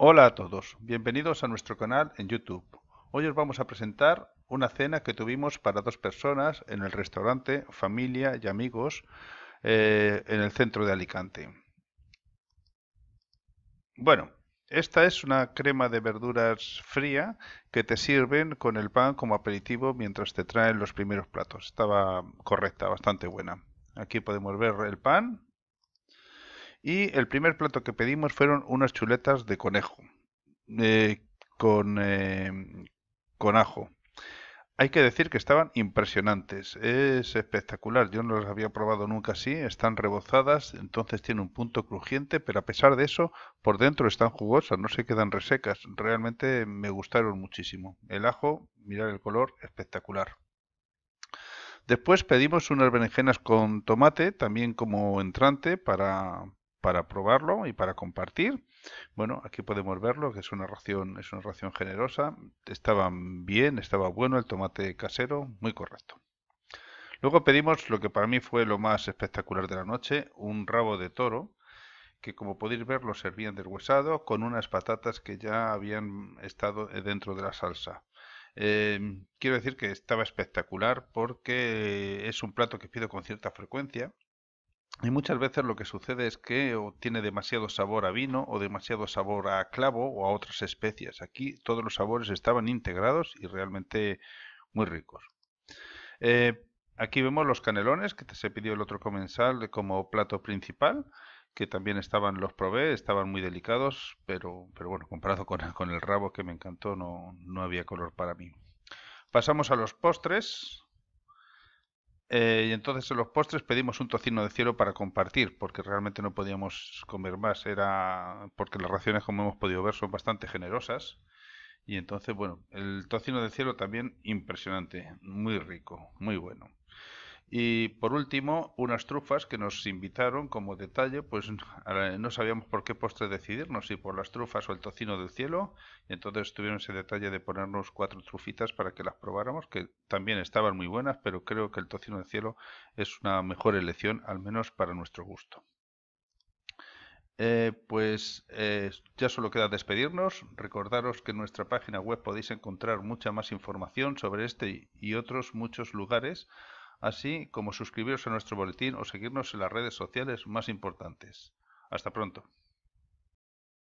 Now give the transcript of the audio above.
Hola a todos, bienvenidos a nuestro canal en YouTube. Hoy os vamos a presentar una cena que tuvimos para dos personas en el restaurante Familia y Amigos eh, en el centro de Alicante. Bueno, esta es una crema de verduras fría que te sirven con el pan como aperitivo mientras te traen los primeros platos. Estaba correcta, bastante buena. Aquí podemos ver el pan y el primer plato que pedimos fueron unas chuletas de conejo eh, con, em, con ajo. Hay que decir que estaban impresionantes, es espectacular, yo no las había probado nunca así, están rebozadas, entonces tiene un punto crujiente, pero a pesar de eso, por dentro están jugosas, no se quedan resecas, realmente me gustaron muchísimo. El ajo, mirar el color, espectacular. Después pedimos unas berenjenas con tomate, también como entrante para, para probarlo y para compartir. Bueno, aquí podemos verlo, que es una ración, es una ración generosa. Estaba bien, estaba bueno el tomate casero, muy correcto. Luego pedimos lo que para mí fue lo más espectacular de la noche, un rabo de toro, que como podéis ver lo servían deshuesado con unas patatas que ya habían estado dentro de la salsa. Em, quiero decir que estaba espectacular porque es un plato que pido con cierta frecuencia y muchas veces lo que sucede es que tiene demasiado sabor a vino o demasiado sabor a clavo o a otras especias. Aquí todos los sabores estaban integrados y realmente muy ricos. Eh, aquí vemos los canelones que se pidió el otro comensal como plato principal, que también estaban, los probé, estaban muy delicados, pero, pero bueno, comparado con, el rabo que me encantó no, no había color para mí. Pasamos a los postres. Eh, y entonces en los postres pedimos un tocino de cielo para compartir, porque realmente no podíamos comer más. Era porque las raciones, como hemos podido ver, son bastante generosas. Y entonces, bueno, el tocino de cielo también impresionante, muy rico, muy bueno. Y por último, unas trufas que nos invitaron como detalle, pues no sabíamos por qué postre decidirnos, si por las trufas o el tocino del cielo, y entonces tuvieron ese detalle de ponernos cuatro trufitas para que las probáramos, que también estaban muy buenas, pero creo que el tocino del cielo es una mejor elección, al menos para nuestro gusto. Eh, pues eh, ya solo queda despedirnos. Recordaros que en nuestra página web podéis encontrar mucha más información sobre este y otros muchos lugares así como suscribiros a nuestro boletín o seguirnos en las redes sociales más importantes. Hasta pronto.